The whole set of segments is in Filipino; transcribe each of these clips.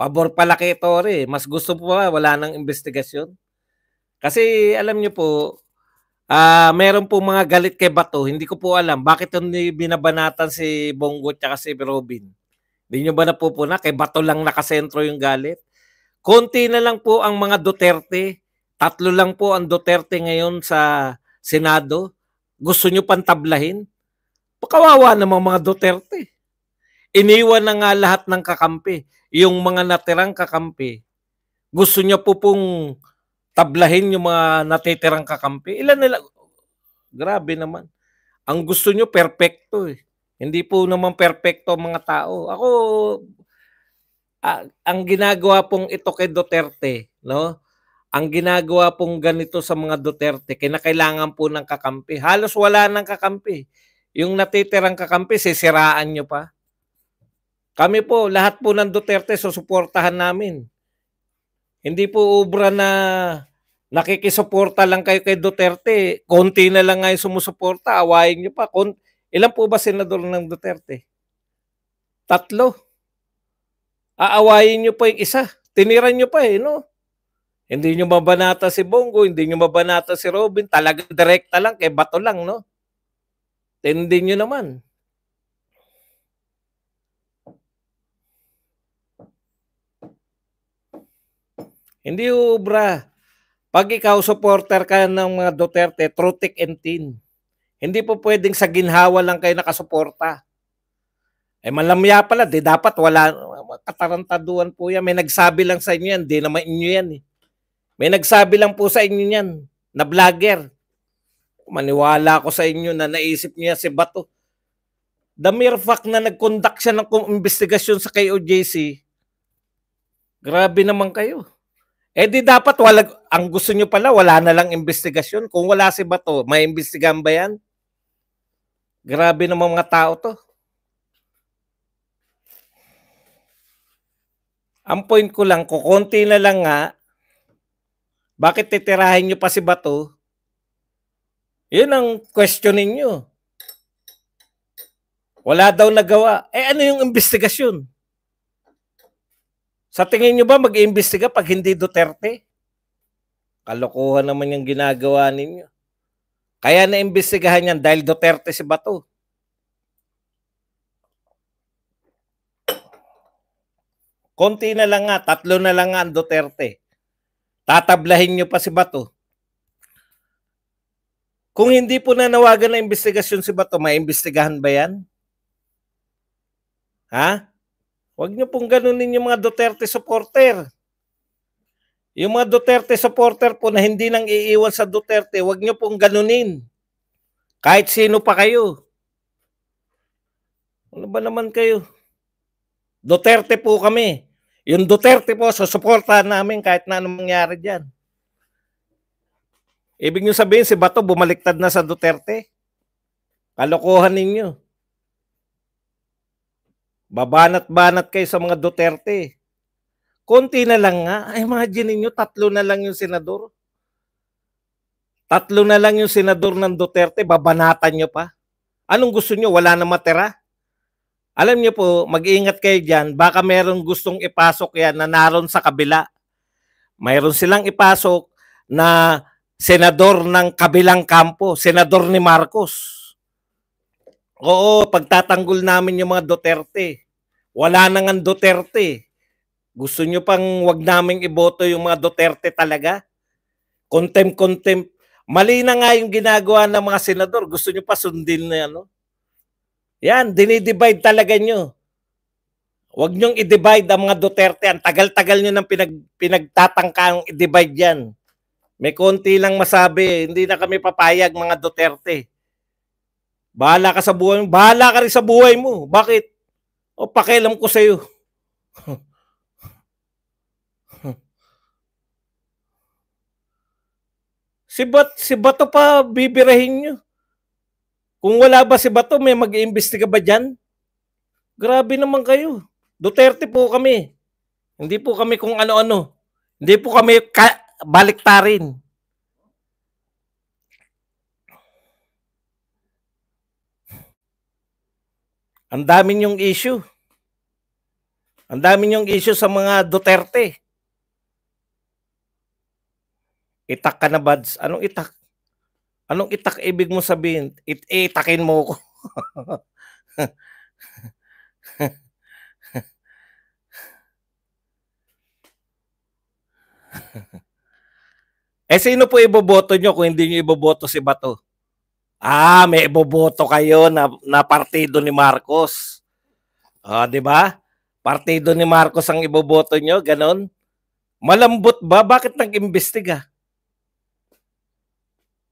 Pabor pala kay Torre. Mas gusto po ba wala nang investigasyon? Kasi alam niyo po, uh, meron po mga galit kay Bato. Hindi ko po alam bakit hindi binabanatan si Bongo at si Robin. Hindi niyo ba napupuna? Kay Bato lang nakasentro yung galit. Konti na lang po ang mga Duterte. Tatlo lang po ang Duterte ngayon sa Senado. Gusto niyo pantablahin? Kawawa namang mga Duterte. Iniwan na nga lahat ng kakampi yung mga natirang kakampi, gusto niya po pong tablahin yung mga natitirang kakampi. Ilan nila? Grabe naman. Ang gusto niyo perpekto eh. Hindi po naman perfecto mga tao. Ako, ah, ang ginagawa pong ito kay Duterte, no? Ang ginagawa pong ganito sa mga Duterte, kinakailangan po ng kakampi. Halos wala ng kakampi. Yung natitirang kakampi, sisiraan nyo pa. Kami po, lahat po ng Duterte susuportahan namin. Hindi po ubra na nakikisuporta lang kayo kay Duterte. Konti na lang ngayon sumusuporta. Awayin nyo pa. Kon Ilan po ba senador ng Duterte? Tatlo. Aawayin nyo pa yung isa. Tiniran nyo pa eh, no? Hindi nyo mabanata si Bongo, hindi nyo mabanata si Robin. Talaga direkta lang, kay Bato lang, no? Tindin nyo naman. Hindi ubra. Pag ikaw supporter ka ng mga Duterte, true and thin. Hindi po pwedeng sa ginhawa lang kayo nakasuporta. Eh malamya pala, di dapat wala, katarantaduan po yan. May nagsabi lang sa inyo yan, di naman inyo yan eh. May nagsabi lang po sa inyo yan, na vlogger. Maniwala ako sa inyo na naisip niya si Bato. The mere fact na nag-conduct siya ng investigasyon sa KOJC, grabe naman kayo. Eh di dapat wala, ang gusto nyo pala, wala na lang investigasyon. Kung wala si Bato, may investigan ba yan? Grabe ng mga tao to. Ang point ko lang, kukunti na lang nga, bakit titirahin nyo pa si Bato? Yun ang questionin ninyo. Wala daw nagawa. Eh ano yung investigasyon? Sa tingin nyo ba mag-iimbestiga pag hindi Duterte? Kalokohan naman yung ginagawa ninyo. Kaya na-imbestigahan yan dahil Duterte si Bato. Konti na lang nga, tatlo na lang nga ang Duterte. Tatablahin nyo pa si Bato. Kung hindi po nanawagan na investigasyon si Bato, maimbestigahan ba yan? Ha? Huwag niyo pong ganunin yung mga Duterte supporter. Yung mga Duterte supporter po na hindi nang iiwan sa Duterte, huwag niyo pong ganunin. Kahit sino pa kayo. Ano ba naman kayo? Duterte po kami. Yung Duterte po, susuportahan namin kahit na anong mangyari dyan. Ibig nyo sabihin, si Bato bumaliktad na sa Duterte? Kalokohan ninyo. Babanat-banat kayo sa mga Duterte. Konti na lang nga. Imagine niyo tatlo na lang yung senador. Tatlo na lang yung senador ng Duterte, babanatan niyo pa. Anong gusto niyo? Wala na matera. Alam niyo po, mag-iingat kayo diyan. Baka meron gustong ipasok yan na naroon sa kabila. Mayroon silang ipasok na senador ng kabilang kampo, senador ni Marcos. Oo, pagtatanggol namin yung mga Duterte. Wala na nga Duterte. Gusto nyo pang wag namin iboto yung mga Duterte talaga? Contempt, contempt. Mali na nga yung ginagawa ng mga senador. Gusto nyo pa sundin na ano? Yan, dinidivide talaga nyo. Huwag nyong i-divide ang mga Duterte. Ang tagal-tagal nyo nang pinag, pinagtatangkang i-divide yan. May konti lang masabi. Eh. Hindi na kami papayag mga Duterte. Bahala ka sa buhay mo. Bahala ka rin sa buhay mo. Bakit? O pakialam ko sa'yo. si, Bat, si Bato pa bibirahin nyo. Kung wala ba si Bato, may mag-iimbestiga ba dyan? Grabe naman kayo. Duterte po kami. Hindi po kami kung ano-ano. Hindi po kami ka- baliktarin. Ang dami niyong issue. Ang dami niyong issue sa mga Duterte. Itak ka na, Bads. Anong itak? Anong itak ibig mo sabihin? It itakin mo ko. eh sino po iboboto nyo kung hindi nyo iboboto si Bato? Ah, may boboto kayo na, na partido ni Marcos. Ah, 'di ba? Partido ni Marcos ang iboboto nyo, ganun. Malambot ba? Bakit nag-imbestiga?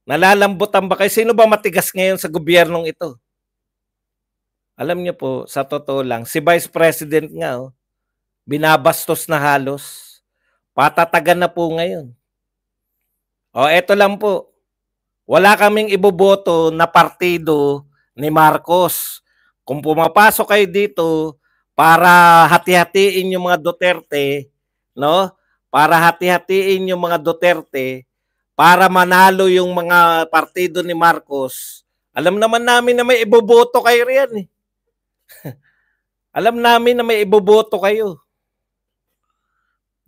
Nalalambutan ba kayo? Sino ba matigas ngayon sa gobyernong ito? Alam niyo po, sa totoo lang, si Vice President nga, oh, binabastos na halos. Patatagan na po ngayon. O, oh, eto lang po. Wala kaming iboboto na partido ni Marcos. Kung pumapasok kayo dito para hati-hatiin yung mga Duterte, no? Para hati-hatiin yung mga Duterte, para manalo yung mga partido ni Marcos, alam naman namin na may iboboto kayo riyan eh. alam namin na may iboboto kayo.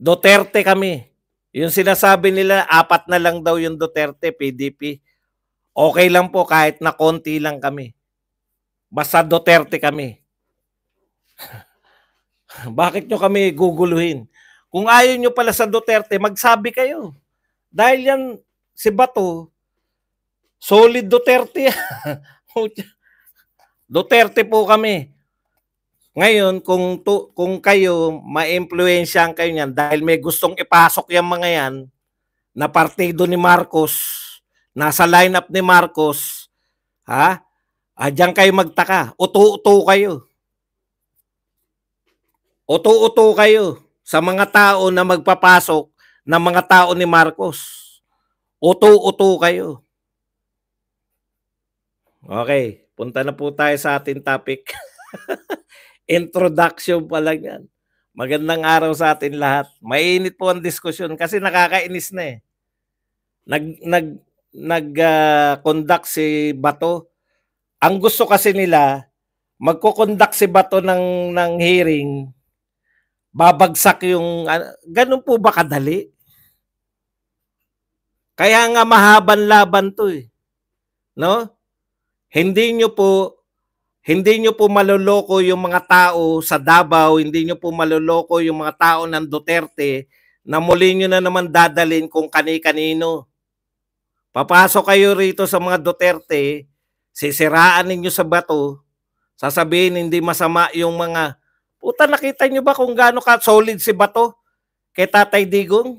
Duterte kami. Yung sinasabi nila, apat na lang daw yung Duterte, PDP. Okay lang po kahit na konti lang kami. Basta Duterte kami. Bakit nyo kami guguluhin? Kung ayaw nyo pala sa Duterte, magsabi kayo. Dahil yan, si Bato, solid Duterte. Duterte po kami. Ngayon, kung, to, kung kayo, ma-influensyahan kayo niyan dahil may gustong ipasok yung mga yan na partido ni Marcos, nasa lineup ni Marcos, ha? Ajang ah, diyan kayo magtaka. Uto-uto kayo. Uto-uto kayo sa mga tao na magpapasok ng mga tao ni Marcos. Uto-uto kayo. Okay, punta na po tayo sa ating topic. Introduction pa lang yan. Magandang araw sa atin lahat. Mainit po ang diskusyon kasi nakakainis na eh. Nag, nag, nag-conduct uh, si Bato. Ang gusto kasi nila, magko-conduct si Bato ng, ng hearing, babagsak yung... Uh, ganun po ba kadali? Kaya nga mahaban laban to eh. No? Hindi nyo po hindi nyo po maloloko yung mga tao sa Davao, hindi nyo po maloloko yung mga tao ng Duterte na muli nyo na naman dadalin kung kani-kanino. Papasok kayo rito sa mga Duterte, sisiraan ninyo sa bato, sasabihin hindi masama yung mga, puta nakita nyo ba kung gaano ka solid si bato kay Tatay Digong?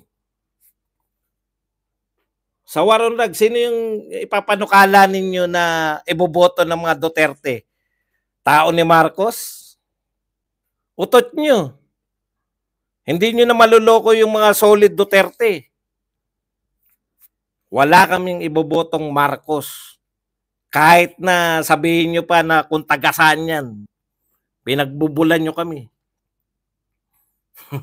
Sa Warondag, sino yung ipapanukala ninyo na iboboto ng mga Duterte? Tao ni Marcos? Utot nyo. Hindi nyo na maluloko yung mga solid Duterte. Wala kaming ibobotong Marcos. Kahit na sabihin nyo pa na kung tagasan yan, pinagbubulan nyo kami.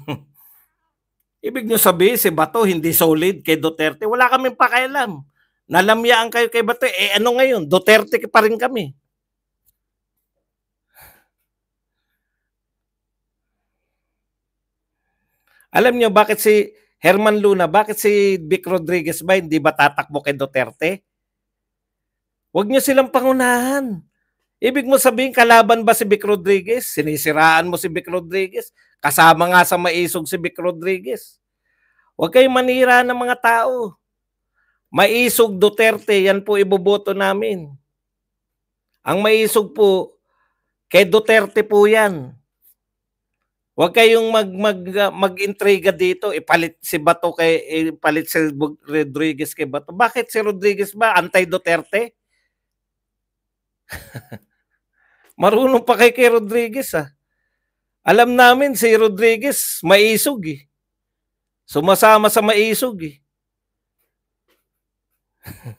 Ibig nyo sabihin, si Bato hindi solid kay Duterte. Wala kaming pakialam. Nalamyaan kayo kay Bato. Eh ano ngayon? Duterte pa rin kami. Alam nyo bakit si Herman Luna, bakit si Vic Rodriguez ba hindi ba tatakbo kay Duterte? Huwag niyo silang pangunahan. Ibig mo sabihin, kalaban ba si Vic Rodriguez? Sinisiraan mo si Vic Rodriguez? Kasama nga sa maisog si Vic Rodriguez. Huwag kayong manira ng mga tao. Maisog Duterte, yan po iboboto namin. Ang maisog po, kay Duterte po yan. Huwag kayong mag mag ah, mag-intriga dito, ipalit si Bato kay ipalit si Rodriguez kay Bato. Bakit si Rodriguez ba antay Duterte? Marunong pa kay kay Rodriguez ah. Alam namin si Rodriguez maisog eh. Sumasama sa maisog eh.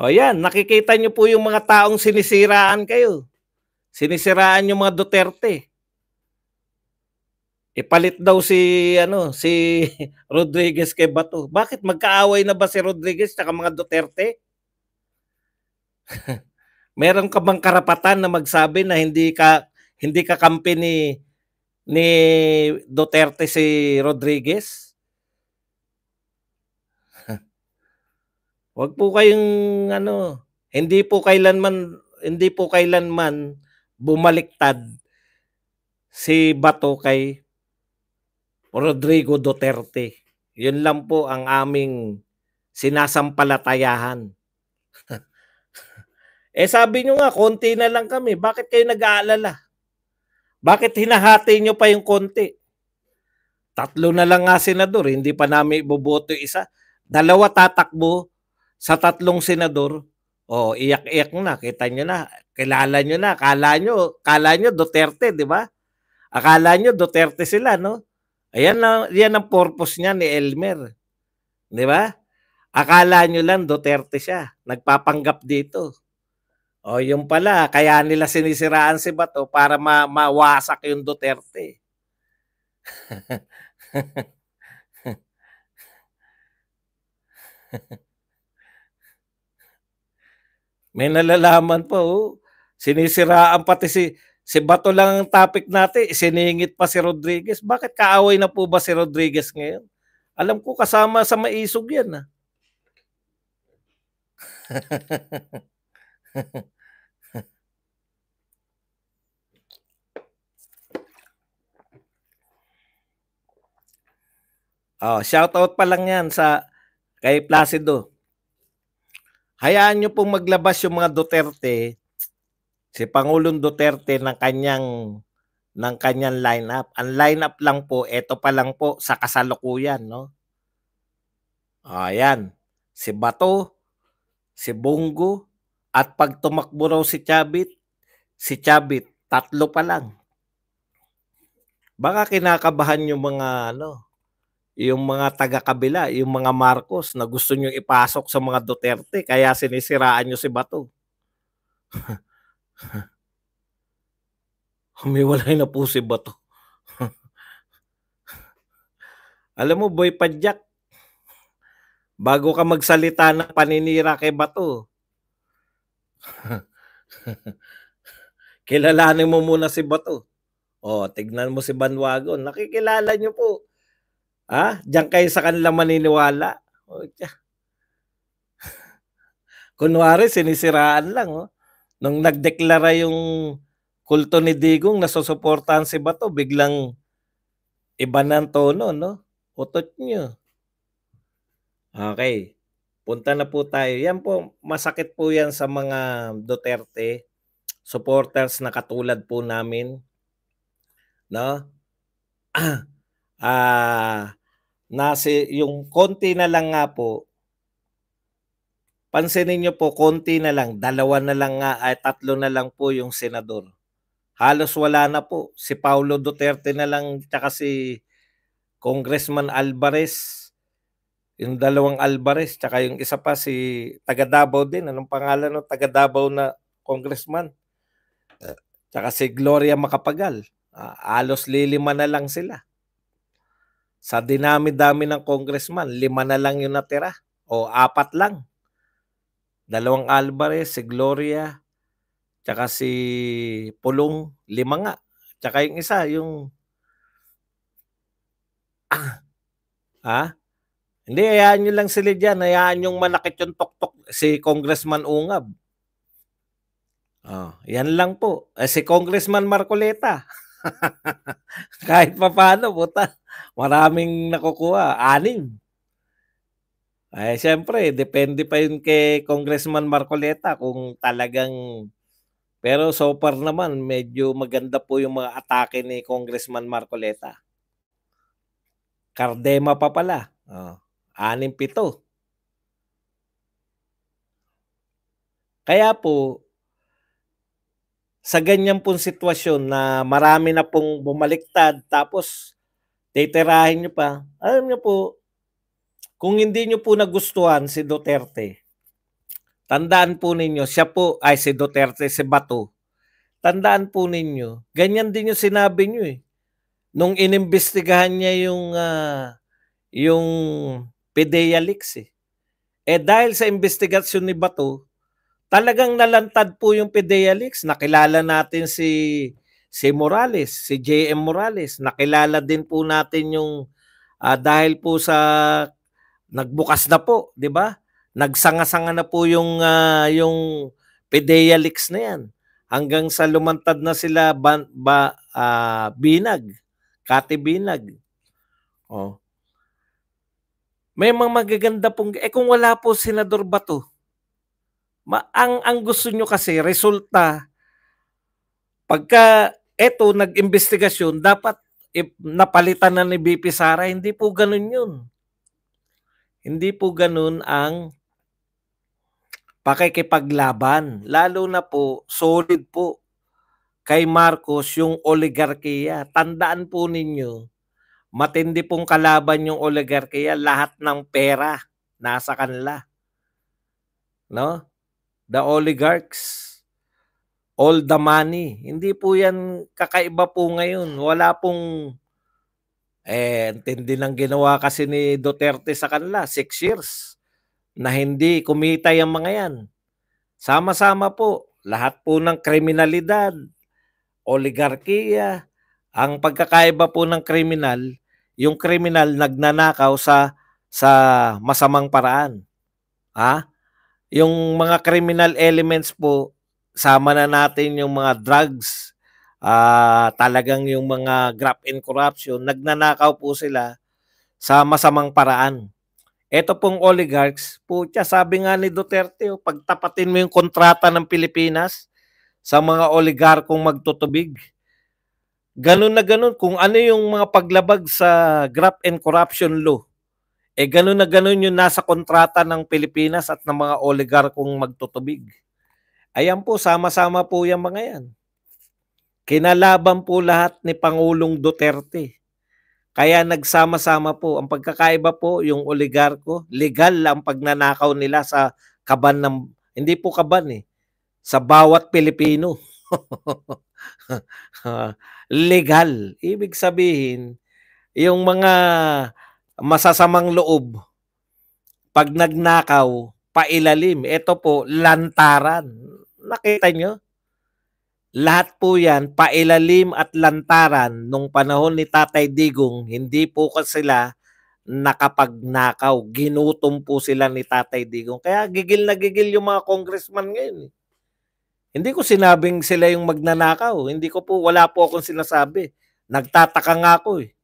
o yan, nakikita nyo po yung mga taong sinisiraan kayo. Sinisiraan yung mga Duterte. Ipalit daw si ano si Rodriguez kay Bato. Bakit magkaaway na ba si Rodriguez at mga Duterte? Meron ka bang karapatan na magsabi na hindi ka hindi ka kampi ni ni Duterte si Rodriguez? Wag po kayong ano, hindi po kailanman hindi po kailanman bumaliktad si Bato kay Rodrigo Duterte. Yun lang po ang aming sinasampalatayahan. eh sabi nyo nga, konti na lang kami. Bakit kayo nag-aalala? Bakit hinahati nyo pa yung konti? Tatlo na lang nga senador, hindi pa namin iboboto isa. Dalawa tatakbo sa tatlong senador. O, oh, iyak-iyak na, kita nyo na, kilala nyo na, kala nyo, kala nyo Duterte, di ba? Akala nyo Duterte sila, no? Ayan na, yan ang purpose niya ni Elmer. 'Di ba? Akala nyo lang Duterte siya. Nagpapanggap dito. O yung pala, kaya nila sinisiraan si Bato para ma mawasak yung Duterte. May nalalaman pa oh. Sinisiraan pati si Si Bato lang ang topic natin, siningit pa si Rodriguez. Bakit kaaway na po ba si Rodriguez ngayon? Alam ko kasama sa maisog yan. Ah. oh, shout out pa lang yan sa kay Placido. Hayaan niyo pong maglabas yung mga Duterte si Pangulong Duterte ng kanyang ng kanyang lineup. Ang lineup lang po, ito pa lang po sa kasalukuyan, no? Ayan, si Bato, si Bungo, at pag tumakbo raw si Chabit, si Chabit, tatlo pa lang. Baka kinakabahan yung mga ano, yung mga taga-kabila, yung mga Marcos na gusto nyo ipasok sa mga Duterte, kaya sinisiraan nyo si Bato. Humiwalay na po si Bato. Alam mo, Boy Padyak, bago ka magsalita na paninira kay Bato, kilalanin mo muna si Bato. O, tignan mo si Banwagon. Nakikilala niyo po. Ha? Diyan kayo sa kanila maniniwala. O, Kunwari, sinisiraan lang. Oh nung nagdeklara yung kulto ni Digong nasusuportahan si Bato, biglang iba ng tono, no? Utot nyo. Okay. Punta na po tayo. Yan po, masakit po yan sa mga Duterte supporters na katulad po namin. No? Ah, ah nasi, yung konti na lang nga po pansinin niyo po, konti na lang, dalawa na lang nga, ay tatlo na lang po yung senador. Halos wala na po. Si Paulo Duterte na lang, tsaka si Congressman Alvarez, yung dalawang Alvarez, tsaka yung isa pa si taga Davao din. Anong pangalan no? Taga Davao na congressman. Tsaka si Gloria Macapagal. Uh, ah, alos lilima na lang sila. Sa dinami-dami ng congressman, lima na lang yung natira. O apat lang. Dalawang Alvarez, si Gloria, tsaka si Pulong, lima nga. Tsaka yung isa, yung... Ah! Ha? Hindi, hayaan nyo lang sila dyan. Hayaan yung manakit yung tuktok si Congressman Ungab. Oh, yan lang po. Eh, si Congressman Marcoleta. Kahit pa paano, puta. Maraming nakukuha. Anim. Ay, siyempre, depende pa yun kay Congressman Marcoleta kung talagang... Pero so far naman, medyo maganda po yung mga atake ni Congressman Marcoleta. Cardema pa pala. Oh, anim pito. Kaya po, sa ganyan pong sitwasyon na marami na pong bumaliktad tapos titirahin nyo pa, alam nyo po, kung hindi nyo po nagustuhan si Duterte, tandaan po ninyo, siya po, ay si Duterte, si Bato, tandaan po ninyo, ganyan din yung sinabi nyo eh. Nung inimbestigahan niya yung, uh, yung Pedea Leaks eh. Eh dahil sa investigasyon ni Bato, talagang nalantad po yung Pedea Leaks. Nakilala natin si si Morales, si JM Morales. Nakilala din po natin yung uh, dahil po sa nagbukas na po, 'di ba? Nagsanga-sanga na po yung uh, yung PDEA Leaks na 'yan hanggang sa lumantad na sila ba, ba uh, Binag, Kati Binag. Oh. May mga magaganda pong eh kung wala po senador Bato. Ma ang ang gusto nyo kasi resulta pagka eto nag-imbestigasyon dapat if napalitan na ni BP Sara hindi po ganun 'yun. Hindi po ganun ang pakikipaglaban. Lalo na po, solid po kay Marcos yung oligarkiya. Tandaan po ninyo, matindi pong kalaban yung oligarkiya, lahat ng pera nasa kanila. No? The oligarchs, all the money. Hindi po yan kakaiba po ngayon. Wala pong eh, tindi ng ginawa kasi ni Duterte sa kanila, six years, na hindi kumita yung mga yan. Sama-sama po, lahat po ng kriminalidad, oligarkiya, ang pagkakaiba po ng kriminal, yung kriminal nagnanakaw sa sa masamang paraan. Ha? Yung mga criminal elements po, sama na natin yung mga drugs, uh, talagang yung mga graft and corruption, nagnanakaw po sila sa masamang paraan. Ito pong oligarchs, putya, sabi nga ni Duterte, oh, pagtapatin mo yung kontrata ng Pilipinas sa mga oligarkong magtutubig, ganun na ganun. Kung ano yung mga paglabag sa graft and corruption law, eh ganun na ganun yung nasa kontrata ng Pilipinas at ng mga oligarkong magtutubig. Ayan po, sama-sama po yung mga yan. Kinalaban po lahat ni Pangulong Duterte. Kaya nagsama-sama po. Ang pagkakaiba po, yung oligarko, legal ang pagnanakaw nila sa kaban ng, hindi po kaban eh, sa bawat Pilipino. legal. Ibig sabihin, yung mga masasamang loob, pag nagnakaw, pailalim. Ito po, lantaran. Nakita nyo? Lahat po yan, pailalim at lantaran nung panahon ni Tatay Digong, hindi po kasi sila nakapagnakaw. Ginutom po sila ni Tatay Digong. Kaya gigil na gigil yung mga congressman ngayon. Eh. Hindi ko sinabing sila yung magnanakaw. Hindi ko po, wala po akong sinasabi. Nagtataka nga ako eh.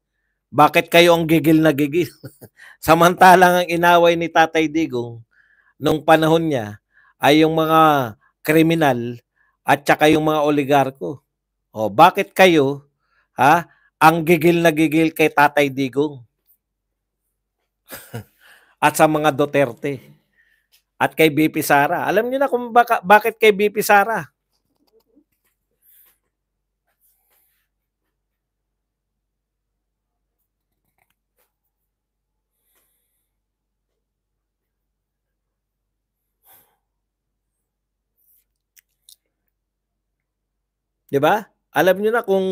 Bakit kayo ang gigil na gigil? Samantalang ang inaway ni Tatay Digong nung panahon niya ay yung mga kriminal at saka yung mga oligarko. O, bakit kayo, ha, ang gigil na gigil kay Tatay Digong? at sa mga Duterte at kay BP Sara. Alam niyo na kung baka, bakit kay BP Sara? 'Di ba? Alam niyo na kung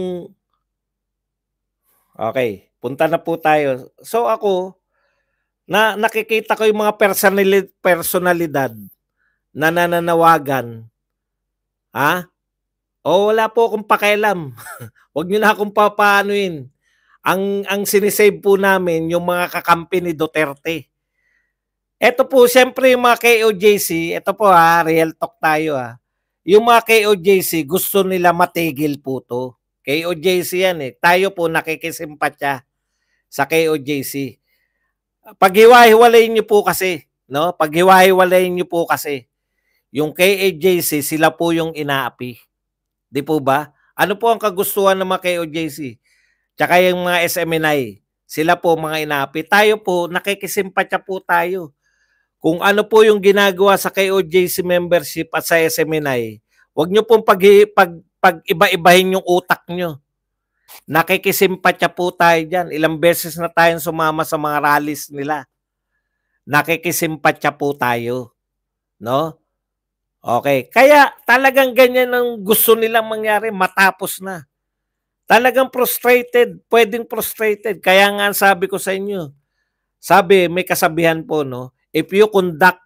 Okay, punta na po tayo. So ako na nakikita ko yung mga personalidad, personalidad na nananawagan. Ha? O wala po akong pakialam. Huwag niyo na akong papaanuin. Ang ang sinisave po namin yung mga kakampi ni Duterte. Ito po, siyempre yung mga KOJC, ito po ha, real talk tayo ha. Yung mga KOJC, gusto nila matigil po to. KOJC yan eh. Tayo po nakikisimpatya sa KOJC. Paghiwa-hiwalayin nyo po kasi, no? Paghiwa-hiwalayin nyo po kasi. Yung KOJC, sila po yung inaapi. Di po ba? Ano po ang kagustuhan ng mga KOJC? Tsaka yung mga SMNI, sila po mga inaapi. Tayo po, nakikisimpatya po tayo kung ano po yung ginagawa sa KOJC membership at sa SMNI, wag nyo pong pag, pag, pag iba-ibahin yung utak nyo. Nakikisimpatya po tayo dyan. Ilang beses na tayong sumama sa mga rallies nila. Nakikisimpatya po tayo. No? Okay. Kaya talagang ganyan ang gusto nilang mangyari matapos na. Talagang frustrated. Pwedeng frustrated. Kaya nga sabi ko sa inyo, sabi, may kasabihan po, no? if you conduct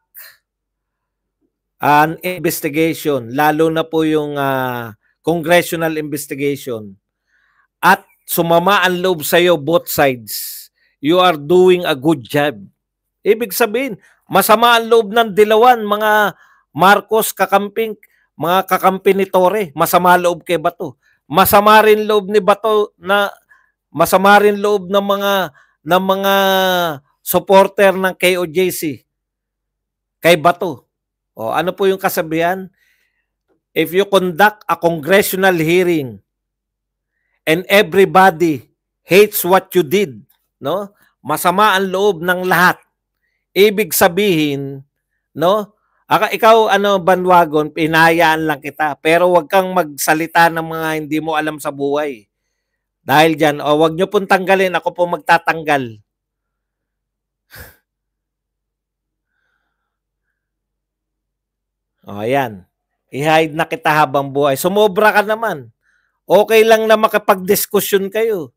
an investigation, lalo na po yung uh, congressional investigation, at sumama ang loob sa'yo both sides, you are doing a good job. Ibig sabihin, masama ang loob ng dilawan, mga Marcos, kakamping, mga kakampi ni Torre, masama loob kay Bato. Masama rin loob ni Bato na masama rin loob ng mga ng mga supporter ng KOJC kay Bato. O, ano po yung kasabihan? If you conduct a congressional hearing and everybody hates what you did, no? Masama ang loob ng lahat. Ibig sabihin, no? Aka, ikaw ano banwagon, pinayaan lang kita. Pero wag kang magsalita ng mga hindi mo alam sa buhay. Dahil diyan, o wag niyo pong tanggalin, ako po magtatanggal. O, oh, ayan. I-hide na kita habang buhay. Sumobra ka naman. Okay lang na makapag-diskusyon kayo.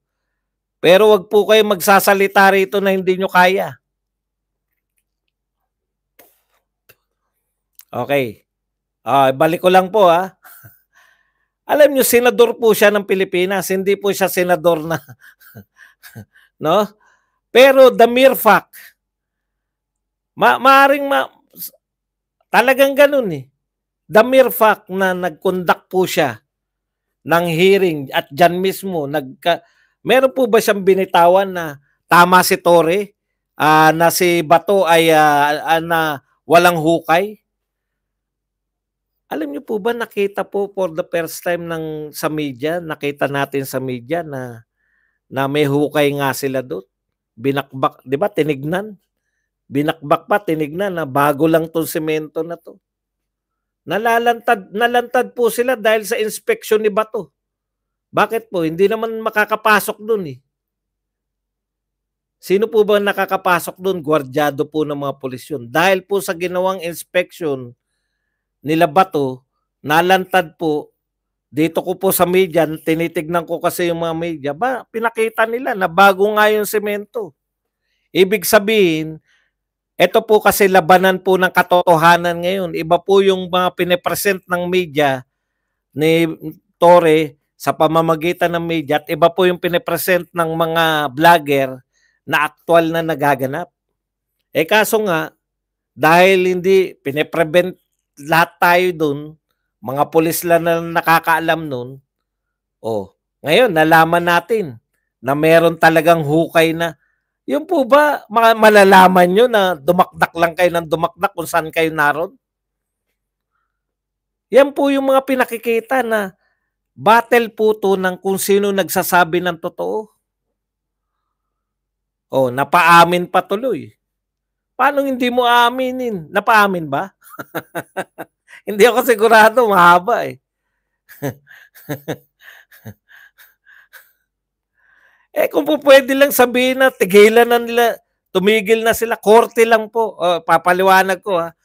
Pero wag po kayo magsasalita rito na hindi nyo kaya. Okay. Ah, balik ko lang po ha. Ah. Alam nyo, senador po siya ng Pilipinas. Hindi po siya senador na... no? Pero the mere fact, ma maaring ma Talagang ganun eh. The mere fact na nag-conduct po siya ng hearing at dyan mismo, nagka, meron po ba siyang binitawan na tama si Tore? uh, ah, na si Bato ay uh, uh, na walang hukay? Alam niyo po ba nakita po for the first time ng sa media, nakita natin sa media na na may hukay nga sila doon. Binakbak, 'di ba? Tinignan. Binakbak pa, tinignan na bago lang tong semento na to. Nalalantad, nalantad po sila dahil sa inspeksyon ni Bato. Bakit po? Hindi naman makakapasok doon eh. Sino po ba nakakapasok doon? Gwardyado po ng mga pulis yun. Dahil po sa ginawang inspection nila Bato, nalantad po, dito ko po sa media, tinitignan ko kasi yung mga media, ba, pinakita nila na bago nga yung semento. Ibig sabihin, ito po kasi labanan po ng katotohanan ngayon. Iba po yung mga pinipresent ng media ni Tore sa pamamagitan ng media at iba po yung pinipresent ng mga vlogger na aktual na nagaganap. Eh kaso nga, dahil hindi piniprevent lahat tayo dun, mga pulis lang na nakakaalam nun, oh, ngayon nalaman natin na meron talagang hukay na yung po ba, malalaman nyo na dumakdak lang kayo ng dumakdak kung saan kayo naroon? Yan po yung mga pinakikita na battle po to ng kung sino nagsasabi ng totoo. Oh, napaamin pa tuloy. Paano hindi mo aaminin? Napaamin ba? hindi ako sigurado, mahaba eh. Eh kung po pwede lang sabihin na tigilan na nila, tumigil na sila, korte lang po, uh, papaliwanag ko ha,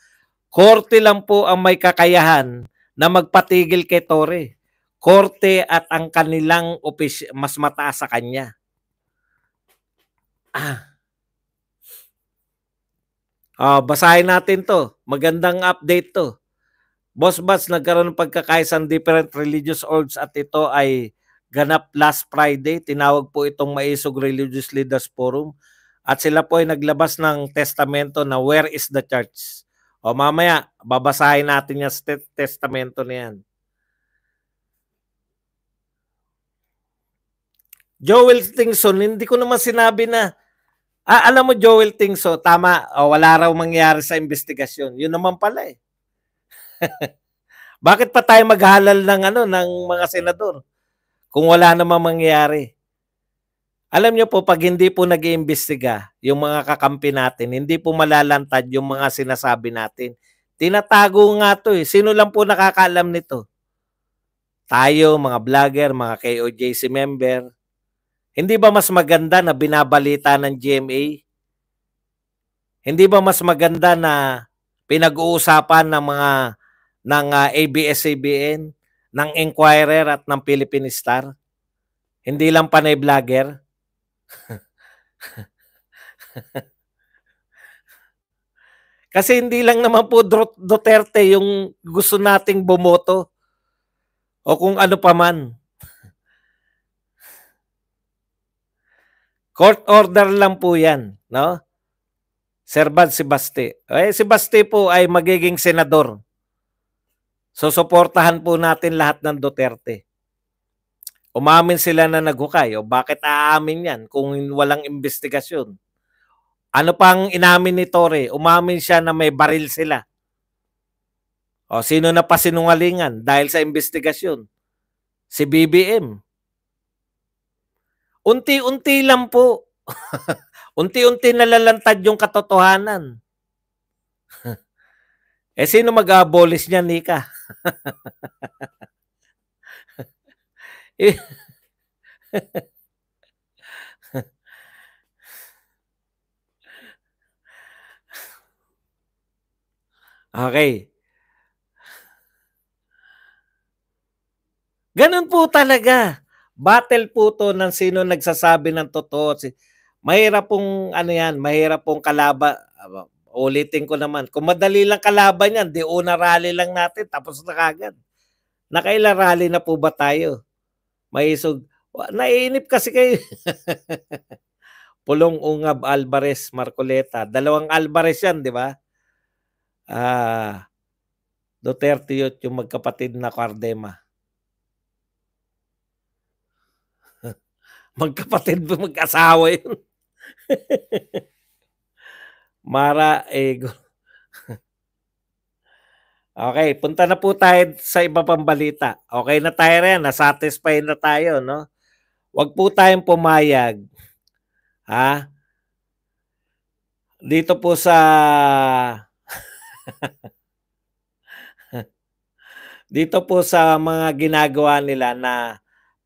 korte lang po ang may kakayahan na magpatigil kay Tore. Korte at ang kanilang opis- mas mataas sa kanya. Ah. Ah, basahin natin 'to. Magandang update 'to. Boss Bats, nagkaroon ng pagkakaisa ng different religious orgs at ito ay ganap last Friday. Tinawag po itong Maisog Religious Leaders Forum at sila po ay naglabas ng testamento na where is the church? O mamaya, babasahin natin yung testamento na yan. Joel Tingson, hindi ko naman sinabi na Ah, alam mo Joel Tingson, tama, oh, wala raw mangyari sa investigasyon. Yun naman pala eh. Bakit pa tayo maghalal ng ano ng mga senador? kung wala namang mangyayari. Alam nyo po, pag hindi po nag iimbestiga yung mga kakampi natin, hindi po malalantad yung mga sinasabi natin. Tinatago nga to eh. Sino lang po nakakaalam nito? Tayo, mga vlogger, mga KOJC member. Hindi ba mas maganda na binabalita ng GMA? Hindi ba mas maganda na pinag-uusapan ng mga ng uh, ah, ABS-CBN? ng Inquirer at ng Philippine Star? Hindi lang panay vlogger? Kasi hindi lang naman po Duterte yung gusto nating bumoto o kung ano pa man. Court order lang po yan, no? Serban si Basti. Eh, si po ay magiging senador. So suportahan po natin lahat ng Duterte. Umamin sila na naghukay. O bakit aamin yan kung walang investigasyon? Ano pang inamin ni Tore? Umamin siya na may baril sila. O sino na pasinungalingan dahil sa investigasyon? Si BBM. Unti-unti lang po. Unti-unti nalalantad yung katotohanan. eh sino mag-abolish niya, Nika? okay. Ganun po talaga. Battle po to ng sino nagsasabi ng totoo. Mahirap pong ano yan, mahirap pong kalaba Ulitin ko naman, kung madali lang kalaban yan, di una rally lang natin, tapos na kagad. Nakailang rally na po ba tayo? May isog. Naiinip kasi kayo. Pulong Ungab Alvarez Marcoleta. Dalawang Alvarez yan, di ba? Ah, Duterte yun, yung magkapatid na Cardema. magkapatid, mag-asawa yun. Mara Ego. Eh, okay, punta na po tayo sa iba pang balita. Okay na tayo rin, nasatisfy na tayo, no? Huwag po tayong pumayag. Ha? Dito po sa Dito po sa mga ginagawa nila na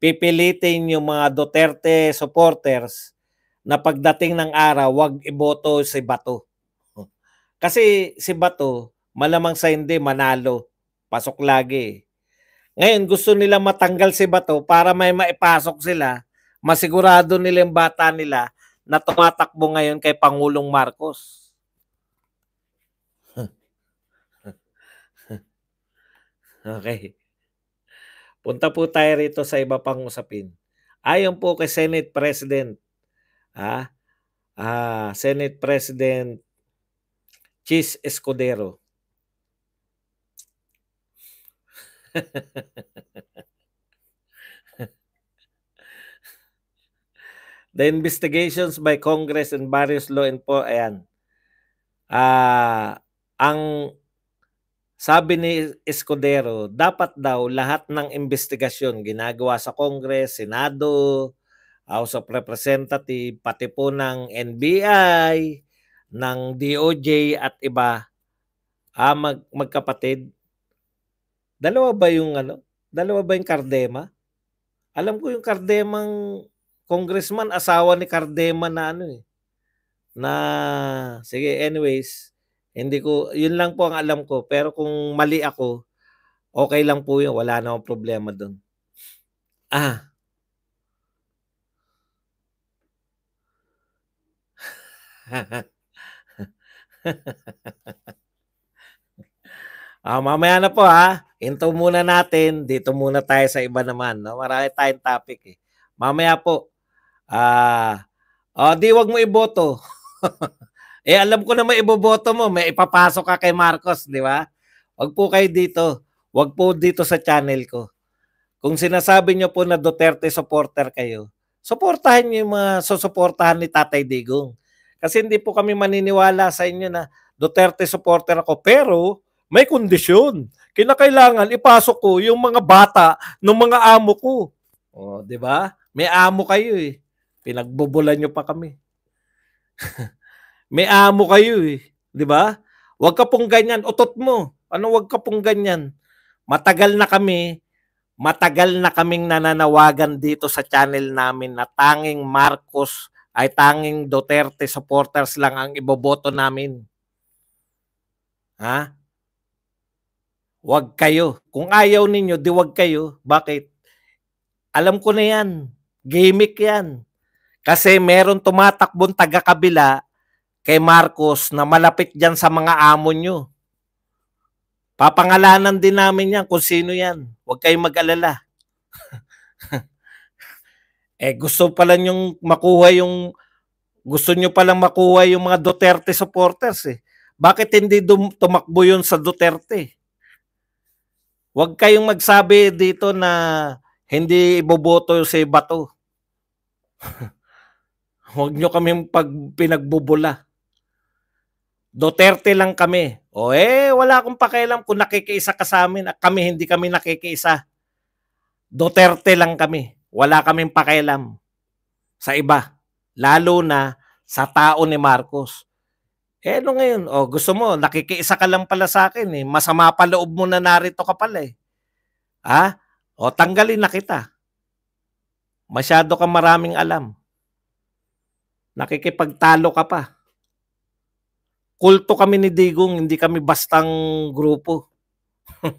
pipilitin yung mga Duterte supporters na pagdating ng araw, wag iboto si Bato. Kasi si Bato, malamang sa hindi, manalo. Pasok lagi. Ngayon, gusto nila matanggal si Bato para may maipasok sila. Masigurado nila yung bata nila na tumatakbo ngayon kay Pangulong Marcos. okay. Punta po tayo rito sa iba pang usapin. Ayon po kay Senate President ha? Ah, ah, Senate President Chis Escudero. the investigations by Congress and various law po, ayan. Ah, ang sabi ni Escudero, dapat daw lahat ng investigasyon ginagawa sa Congress, Senado, House of Representative, pati po ng NBI, ng DOJ at iba ah, mag, magkapatid. Dalawa ba yung ano? Dalawa ba yung Cardema? Alam ko yung Cardemang congressman, asawa ni Cardema na ano eh. Na, sige, anyways, hindi ko, yun lang po ang alam ko. Pero kung mali ako, okay lang po yun. Wala namang problema doon. Ah, ah, mamaya na po ha. Ah. Into muna natin. Dito muna tayo sa iba naman. No? Marami tayong topic eh. Mamaya po. Ah, oh, di wag mo iboto. eh alam ko na may iboboto mo. May ipapasok ka kay Marcos, di ba? Wag po kayo dito. Wag po dito sa channel ko. Kung sinasabi niyo po na Duterte supporter kayo, suportahan niyo yung mga susuportahan ni Tatay Digong kasi hindi po kami maniniwala sa inyo na Duterte supporter ako. Pero may kondisyon. Kinakailangan ipasok ko yung mga bata ng mga amo ko. O, oh, di ba? May amo kayo eh. Pinagbubulan nyo pa kami. may amo kayo eh. Di ba? Huwag ka pong ganyan. Utot mo. Ano huwag ka pong ganyan? Matagal na kami. Matagal na kaming nananawagan dito sa channel namin na tanging Marcos ay tanging Duterte supporters lang ang iboboto namin. Ha? Huwag kayo. Kung ayaw ninyo, di wag kayo. Bakit? Alam ko na yan. Gimmick yan. Kasi meron tumatakbong taga-kabila kay Marcos na malapit dyan sa mga amo nyo. Papangalanan din namin yan kung sino yan. Huwag kayong mag-alala. Eh gusto pala yung makuha yung gusto niyo pa lang makuha yung mga Duterte supporters eh. Bakit hindi dum- tumakbo yun sa Duterte? Huwag kayong magsabi dito na hindi iboboto si Bato. Huwag nyo kami pag pinagbubula. Duterte lang kami. O eh, wala akong pakialam kung nakikiisa ka sa amin. Kami, hindi kami nakikiisa. Duterte lang kami. Wala kaming pakialam sa iba, lalo na sa tao ni Marcos. Eh, ano ngayon? O, gusto mo, nakikiisa ka lang pala sa akin eh. Masama pa loob mo na narito ka pala eh. Ha? O, tanggalin na kita. Masyado ka maraming alam. Nakikipagtalo ka pa. Kulto kami ni Digong, hindi kami bastang grupo.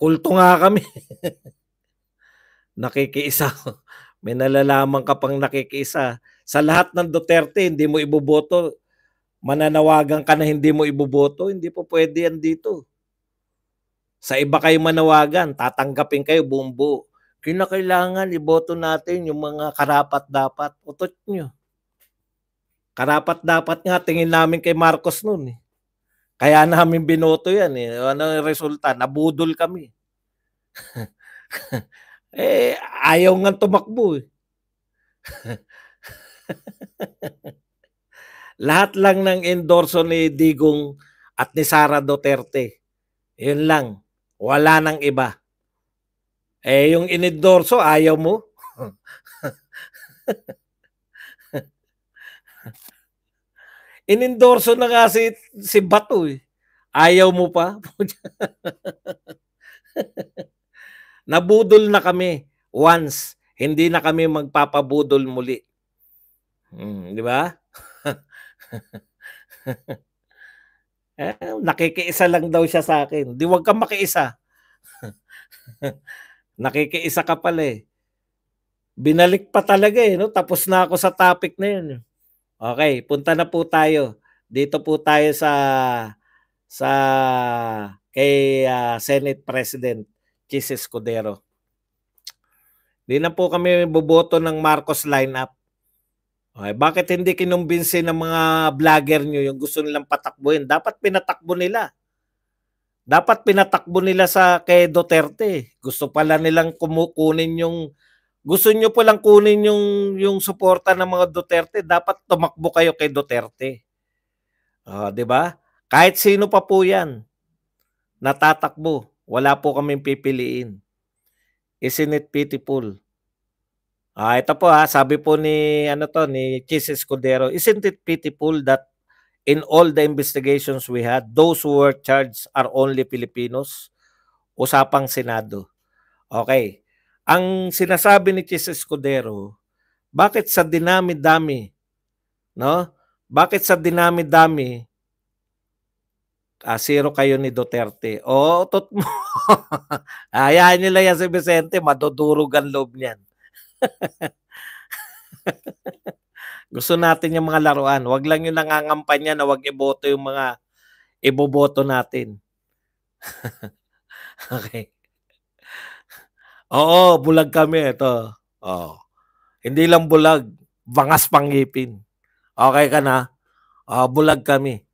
Kulto nga kami. nakikiisa. May nalalaman ka pang nakikiisa. Sa lahat ng Duterte, hindi mo iboboto. Mananawagan ka na hindi mo iboboto. Hindi po pwede yan dito. Sa iba kayo manawagan, tatanggapin kayo buong buo. Kinakailangan iboto natin yung mga karapat-dapat. Utot nyo. Karapat-dapat nga, tingin namin kay Marcos noon eh. Kaya namin binoto yan eh. Ano yung resulta? Nabudol kami. Eh, ayaw nga tumakbo eh. Lahat lang ng endorso ni Digong at ni Sara Duterte. Yun lang. Wala nang iba. Eh, yung inendorso, ayaw mo. Inendorso na nga si, si Bato eh. Ayaw mo pa. Nabudol na kami once. Hindi na kami magpapabudol muli. Hmm, di ba? eh, nakikiisa lang daw siya sa akin. Di wag kang makiisa. nakikiisa ka pala eh. Binalik pa talaga eh. No? Tapos na ako sa topic na yun. Okay, punta na po tayo. Dito po tayo sa sa kay uh, Senate President Chis Escudero. Hindi na po kami boboto ng Marcos lineup. Okay, bakit hindi kinumbinsin ng mga vlogger nyo yung gusto nilang patakbuhin? Dapat pinatakbo nila. Dapat pinatakbo nila sa kay Duterte. Gusto pala nilang kumukunin yung gusto nyo po lang kunin yung yung suporta ng mga Duterte, dapat tumakbo kayo kay Duterte. Uh, 'di ba? Kahit sino pa po 'yan natatakbo. Wala po kaming pipiliin. Isn't it pitiful? Ah, ito po ha, ah, sabi po ni ano to ni Chis Escudero, isn't it pitiful that in all the investigations we had, those who were charged are only Filipinos? Usapang Senado. Okay. Ang sinasabi ni Chis Escudero, bakit sa dinami-dami, no? Bakit sa dinami-dami asiro ah, kayo ni Duterte. Oo, oh, tot mo. Hayaan nila yan si Vicente, madudurog ang loob niyan. Gusto natin yung mga laruan. Huwag lang yung nangangampanya na huwag iboto yung mga iboboto natin. okay. Oo, bulag kami ito. Oo. Oh. Hindi lang bulag, bangas pangipin. Okay ka na? Uh, bulag kami.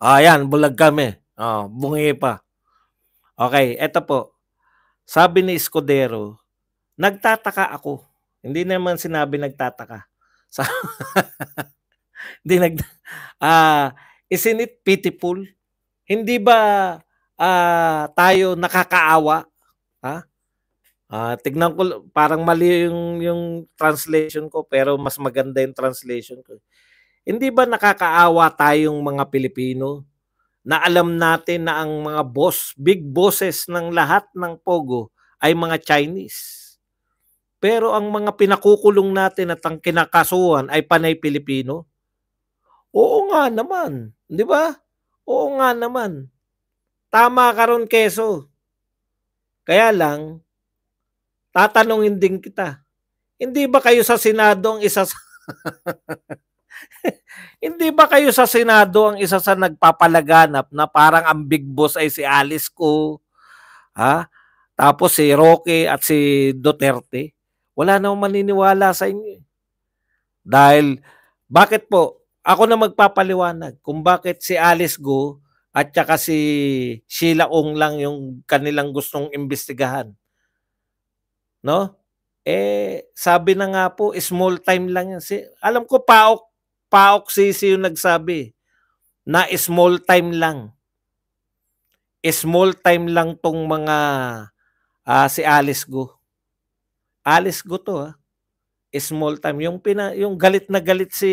Ayan, ah, bulag kami. Oh, bungi pa. Okay, eto po. Sabi ni Escudero, nagtataka ako. Hindi naman sinabi nagtataka. Sa Hindi nag uh, isn't it pitiful? Hindi ba uh, tayo nakakaawa? Ha? Uh, tignan ko parang mali yung yung translation ko pero mas maganda yung translation ko. Hindi ba nakakaawa tayong mga Pilipino na alam natin na ang mga boss, big bosses ng lahat ng Pogo ay mga Chinese? Pero ang mga pinakukulong natin at ang kinakasuhan ay panay Pilipino? Oo nga naman, di ba? Oo nga naman. Tama ka ron, Keso. Kaya lang, tatanungin din kita. Hindi ba kayo sa Senado ang isa sa... Hindi ba kayo sa Senado ang isa sa nagpapalaganap na parang ang big boss ay si Alice ko, ha? Tapos si Roque at si Duterte? Wala na maniniwala sa inyo. Eh. Dahil, bakit po? Ako na magpapaliwanag kung bakit si Alice Go at saka si Sheila Ong lang yung kanilang gustong imbestigahan. No? Eh, sabi na nga po, small time lang yan. Si, alam ko, paok Paok Sisi yung nagsabi na small time lang. Small time lang tong mga uh, si Alice Go. Alice Go to ha. Ah. Small time. Yung, pina, yung galit na galit si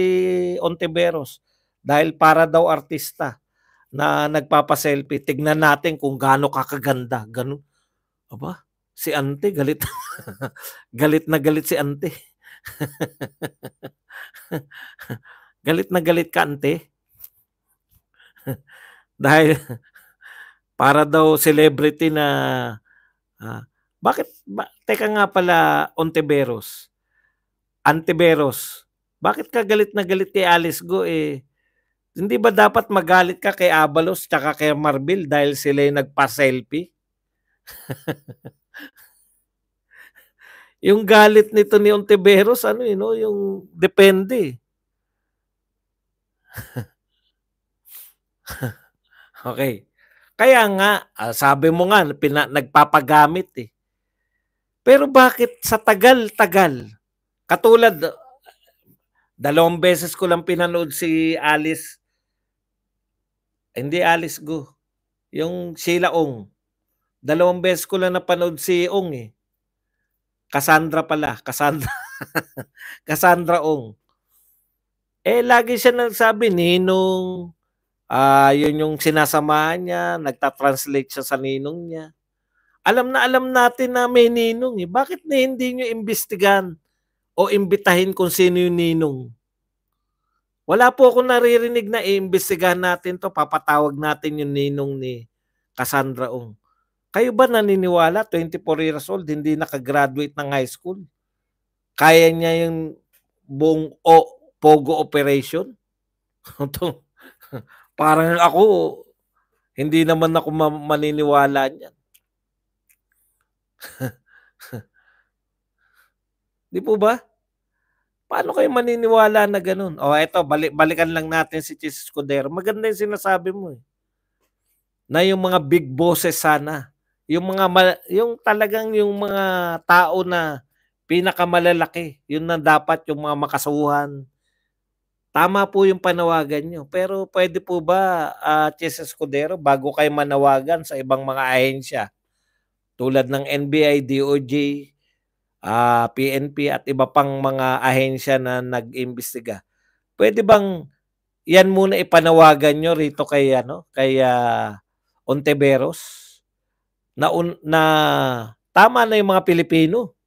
Ontiveros dahil para daw artista na nagpapaselfie. Tignan natin kung gaano kakaganda. Ganun. Aba, si Ante galit. galit na galit si Ante. Galit na galit ka, ante. Dahil para daw celebrity na uh, bakit ba, teka nga pala Ontiveros. Antiveros. Bakit ka galit na galit kay Alice Go eh? Hindi ba dapat magalit ka kay Abalos tsaka kay Marbil dahil sila yung nagpa-selfie? yung galit nito ni Ontiveros, ano yun, eh, no? yung depende. Eh. okay. Kaya nga, ah, sabi mo nga, pina, nagpapagamit eh. Pero bakit sa tagal-tagal? Katulad, dalawang beses ko lang pinanood si Alice. Eh, hindi Alice Go. Yung Sheila Ong. Dalawang beses ko lang napanood si Ong eh. Cassandra pala. Cassandra. Cassandra Ong. Eh, lagi siya nagsabi ni Ninong. Ah, uh, yun yung sinasamahan niya. Nagtatranslate siya sa Ninong niya. Alam na alam natin na may Ninong. Eh. Bakit na hindi nyo imbestigan o imbitahin kung sino yung Ninong? Wala po akong naririnig na iimbestigahan natin to. Papatawag natin yung Ninong ni Cassandra Ong. Kayo ba naniniwala 24 years old, hindi nakagraduate ng high school? Kaya niya yung buong o Pogo operation? Ito, parang ako, hindi naman ako maniniwala niyan. Di po ba? Paano kayo maniniwala na ganun? O oh, eto, balik, balikan lang natin si Jesus Codero. Maganda yung sinasabi mo eh. Na yung mga big bosses sana, yung mga yung talagang yung mga tao na pinakamalalaki, yun na dapat yung mga makasuhan, Tama po yung panawagan nyo. Pero pwede po ba, uh, Chess Escudero, bago kayo manawagan sa ibang mga ahensya, tulad ng NBI, DOJ, uh, ah, PNP at iba pang mga ahensya na nag-imbestiga, pwede bang yan muna ipanawagan nyo rito kay, ano, kay uh, Ontiveros na, un, na tama na yung mga Pilipino.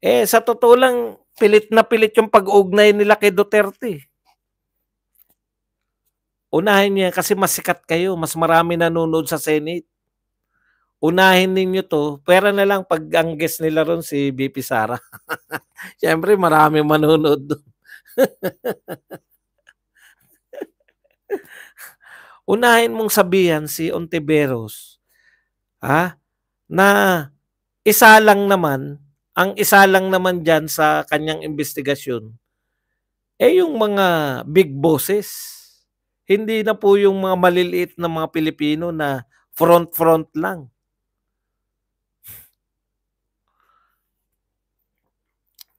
Eh, sa totoo lang, pilit na pilit yung pag-ugnay nila kay Duterte. Unahin niya kasi mas sikat kayo, mas marami nanonood sa Senate. Unahin ninyo to, pera na lang pag ang guest nila ron si BP Sara. Siyempre marami manonood doon. Unahin mong sabihan si Ontiveros ha, na isa lang naman ang isa lang naman dyan sa kanyang investigasyon, eh yung mga big bosses. Hindi na po yung mga maliliit na mga Pilipino na front-front lang.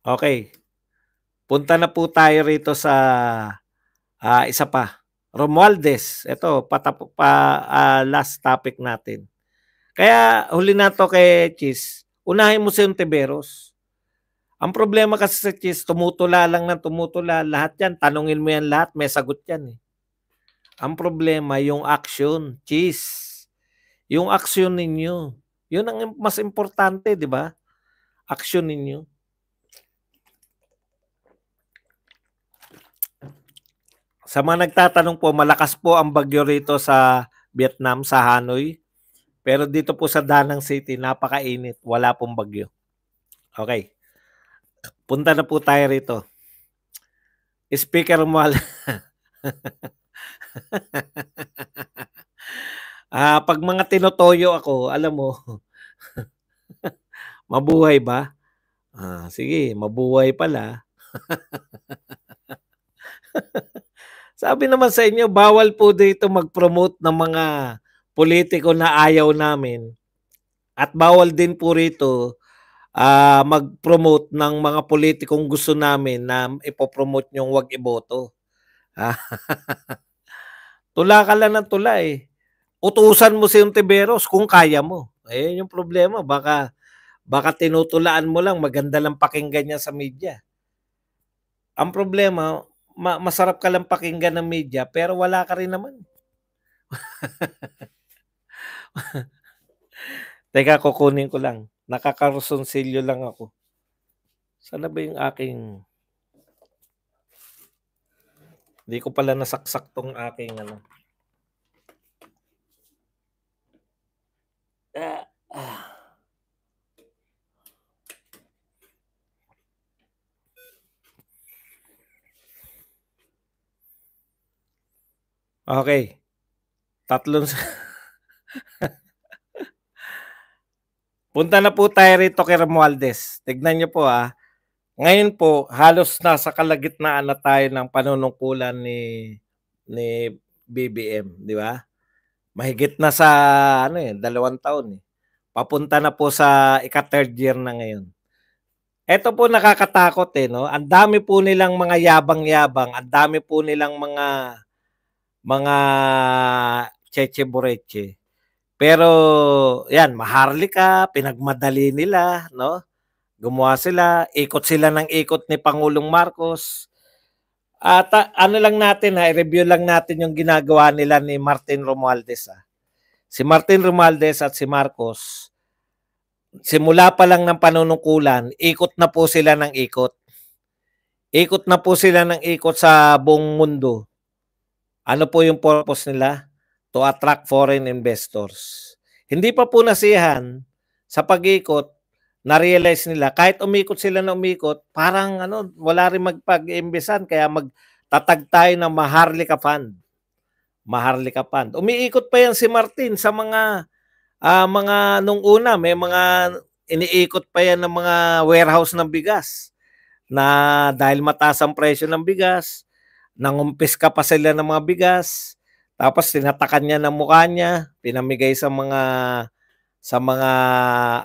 Okay. Punta na po tayo rito sa uh, isa pa. Romualdez. Ito, patap pa, uh, last topic natin. Kaya huli na to kay Chis. Unahin mo si Ontiveros. Ang problema kasi sa chess, tumutula lang ng tumutula. Lahat yan, tanungin mo yan lahat, may sagot yan eh. Ang problema, yung action, cheese. Yung action ninyo. Yun ang mas importante, di ba? Action ninyo. Sa mga nagtatanong po, malakas po ang bagyo rito sa Vietnam, sa Hanoi. Pero dito po sa Danang City, napakainit. Wala pong bagyo. Okay. Punta na po tayo rito. Speaker mo. ah, pag mga tinotoyo ako, alam mo, mabuhay ba? Ah, sige, mabuhay pala. Sabi naman sa inyo, bawal po dito mag-promote ng mga politiko na ayaw namin. At bawal din po rito uh, mag-promote ng mga politikong gusto namin na ipopromote yung wag iboto. Ah, tula ka lang ng tula eh. Utusan mo si Untiveros kung kaya mo. Ayun yung problema. Baka baka tinutulaan mo lang maganda lang pakinggan niya sa media. Ang problema, ma- masarap ka lang pakinggan ng media pero wala ka rin naman. Teka, kukunin ko lang. Nakakarosonsilyo lang ako. Sana ba yung aking... Hindi ko pala nasaksak tong aking ano. Ah, ah. Okay. Tatlong Punta na po tayo rito kay Romualdez. Tignan niyo po ah. Ngayon po, halos nasa kalagitnaan na tayo ng panunungkulan ni ni BBM, di ba? Mahigit na sa ano eh, dalawang taon eh. Papunta na po sa ika-third year na ngayon. Ito po nakakatakot eh, no? Ang dami po nilang mga yabang-yabang, ang dami po nilang mga mga cheche boreche. Pero yan, maharlika, pinagmadali nila, no? Gumawa sila, ikot sila ng ikot ni Pangulong Marcos. At ah, ano lang natin ha, i-review lang natin yung ginagawa nila ni Martin Romualdez ha. Si Martin Romualdez at si Marcos, simula pa lang ng panunungkulan, ikot na po sila ng ikot. Ikot na po sila ng ikot sa buong mundo. Ano po yung purpose nila? to attract foreign investors. Hindi pa po nasihan sa pag-ikot, na-realize nila, kahit umikot sila na umikot, parang ano, wala rin magpag-imbisan, kaya magtatag tayo ng Maharlika Fund. Maharlika Fund. Umiikot pa yan si Martin sa mga uh, mga nung una, may mga iniikot pa yan ng mga warehouse ng bigas na dahil mataas ang presyo ng bigas, nangumpis ka pa sila ng mga bigas, tapos tinatakan niya ng mukha niya, pinamigay sa mga sa mga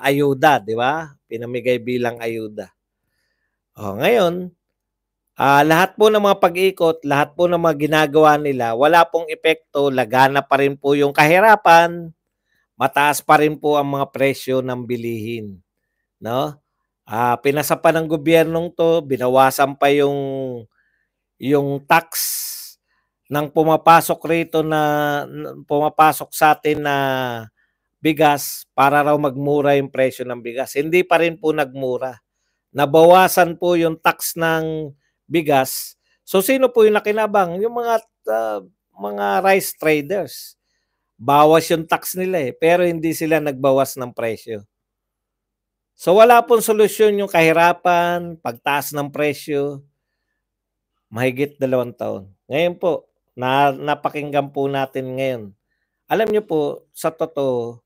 ayuda, di ba? Pinamigay bilang ayuda. Oh, ngayon, uh, lahat po ng mga pag-ikot, lahat po ng mga ginagawa nila, wala pong epekto, lagana pa rin po yung kahirapan, mataas pa rin po ang mga presyo ng bilihin. No? Uh, pinasa pa ng gobyernong to, binawasan pa yung yung tax nang pumapasok rito na pumapasok sa atin na bigas para raw magmura yung presyo ng bigas. Hindi pa rin po nagmura. Nabawasan po yung tax ng bigas. So sino po yung nakinabang? Yung mga uh, mga rice traders. Bawas yung tax nila eh, pero hindi sila nagbawas ng presyo. So wala pong solusyon yung kahirapan, pagtaas ng presyo, mahigit dalawang taon. Ngayon po, na napakinggan po natin ngayon. Alam niyo po, sa totoo,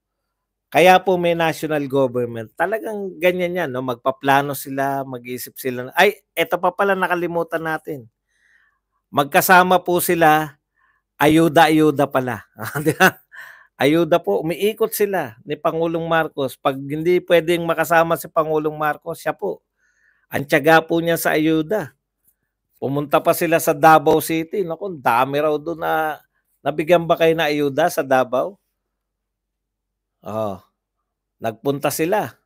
kaya po may national government. Talagang ganyan yan. No? Magpaplano sila, mag-iisip sila. Ay, eto pa pala nakalimutan natin. Magkasama po sila, ayuda-ayuda pala. ayuda po, umiikot sila ni Pangulong Marcos. Pag hindi pwedeng makasama si Pangulong Marcos, siya po. Ang tiyaga po niya sa ayuda. Pumunta pa sila sa Davao City. Naku, dami raw doon na nabigyan ba kayo na ayuda sa Davao? Oh, nagpunta sila.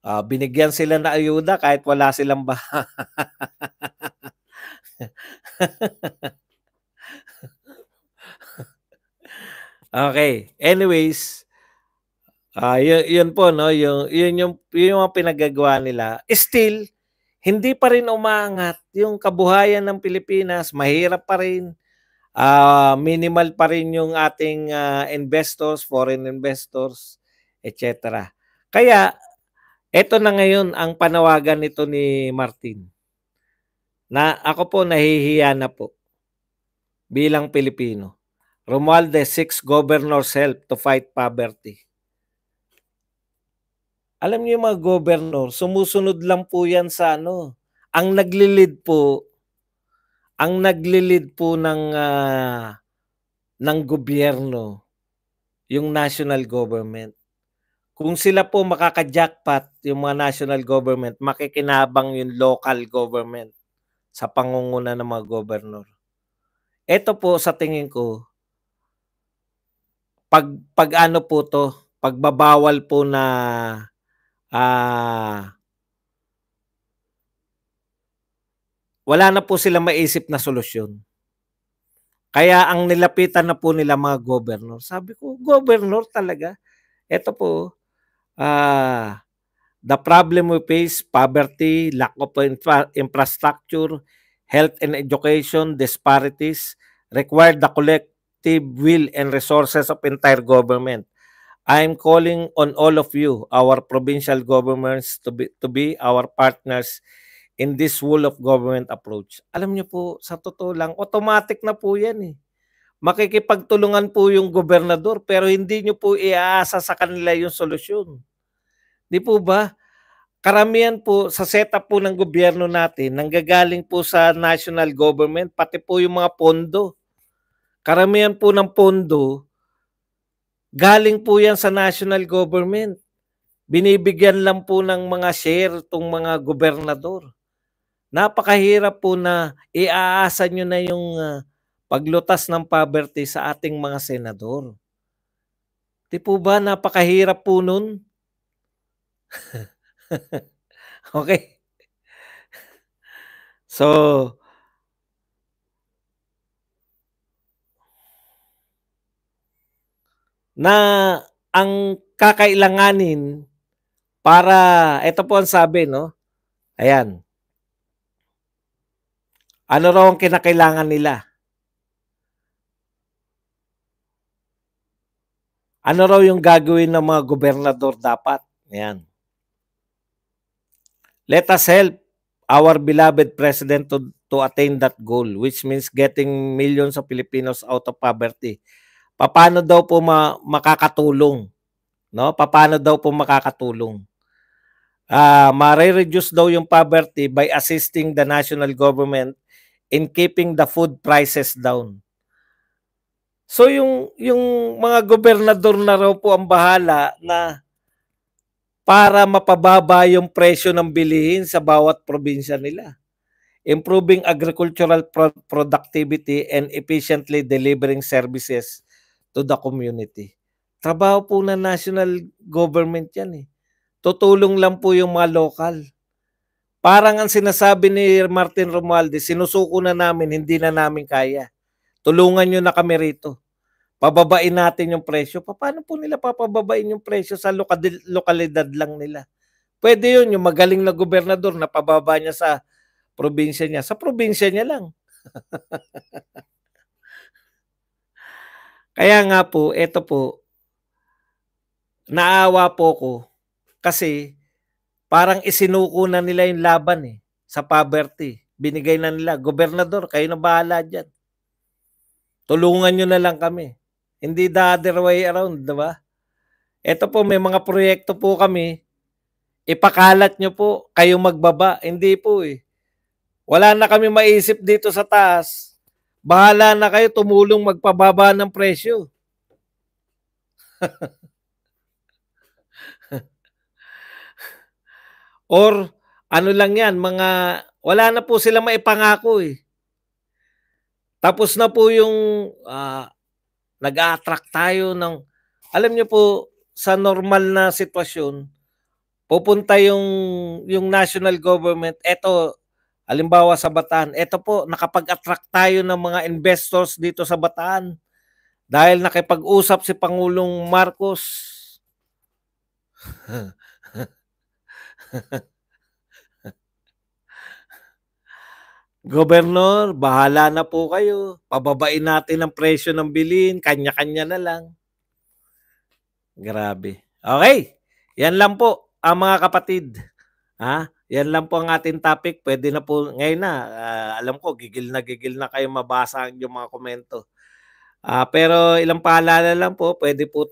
Uh, binigyan sila na ayuda kahit wala silang ba. okay. Anyways, uh, ah, yun, yun po no, yung yun yung yun yung pinagagawa nila. Still hindi pa rin umangat yung kabuhayan ng Pilipinas, mahirap pa rin. Uh, minimal pa rin yung ating uh, investors, foreign investors, etc. Kaya ito na ngayon ang panawagan nito ni Martin. Na ako po nahihiya na po bilang Pilipino. Romualdez, six governors help to fight poverty. Alam niyo mga governor, sumusunod lang po yan sa ano. Ang naglilid po, ang naglilid po ng uh, ng gobyerno, yung national government. Kung sila po makaka-jackpot, yung mga national government, makikinabang yung local government sa pangunguna ng mga governor. Ito po sa tingin ko, pag, pag ano po to, pagbabawal po na ah, wala na po silang maisip na solusyon. Kaya ang nilapitan na po nila mga governor, sabi ko, governor talaga. Ito po, ah, the problem we face, poverty, lack of infra- infrastructure, health and education disparities require the collective will and resources of entire government I'm calling on all of you, our provincial governments, to be, to be our partners in this rule of government approach. Alam niyo po, sa totoo lang, automatic na po yan eh. Makikipagtulungan po yung gobernador pero hindi niyo po iaasa sa kanila yung solusyon. Di po ba? Karamihan po sa setup po ng gobyerno natin, nanggagaling po sa national government, pati po yung mga pondo. Karamihan po ng pondo, Galing po yan sa national government. Binibigyan lang po ng mga share itong mga gobernador. Napakahirap po na iaasa nyo na yung uh, paglutas ng poverty sa ating mga senador. Di po ba napakahirap po nun? okay. So, na ang kakailanganin para, ito po ang sabi, no? Ayan. Ano raw ang kinakailangan nila? Ano raw yung gagawin ng mga gobernador dapat? Ayan. Let us help our beloved president to, to attain that goal, which means getting millions of Filipinos out of poverty Paano daw po ma- makakatulong? No? Paano daw po makakatulong? Uh, Mare-reduce daw yung poverty by assisting the national government in keeping the food prices down. So yung yung mga gobernador na raw po ang bahala na para mapababa yung presyo ng bilihin sa bawat probinsya nila. Improving agricultural productivity and efficiently delivering services to the community. Trabaho po ng national government yan eh. Tutulong lang po yung mga local. Parang ang sinasabi ni Martin Romualdez, sinusuko na namin, hindi na namin kaya. Tulungan nyo na kami rito. Pababain natin yung presyo. Paano po nila papababain yung presyo sa lokalidad lang nila? Pwede yun, yung magaling na gobernador na pababa niya sa probinsya niya. Sa probinsya niya lang. Kaya nga po, eto po, naawa po ko kasi parang isinuko na nila yung laban eh, sa poverty. Binigay na nila, gobernador, kayo na bahala dyan. Tulungan nyo na lang kami. Hindi the other way around, di ba? Ito po, may mga proyekto po kami. Ipakalat nyo po, kayo magbaba. Hindi po eh. Wala na kami maisip dito sa taas Bahala na kayo tumulong magpababa ng presyo. Or ano lang yan, mga wala na po sila maipangako eh. Tapos na po yung uh, ah, nag-attract tayo ng alam niyo po sa normal na sitwasyon pupunta yung yung national government eto Halimbawa sa Bataan, eto po, nakapag-attract tayo ng mga investors dito sa Bataan dahil nakipag-usap si Pangulong Marcos. Governor, bahala na po kayo. Pababain natin ang presyo ng bilin. Kanya-kanya na lang. Grabe. Okay. Yan lang po ang ah, mga kapatid. Ha? Yan lang po ang ating topic. Pwede na po ngayon na. Uh, alam ko, gigil na gigil na kayo mabasa ang yung mga komento. Uh, pero ilang paalala lang po, pwede po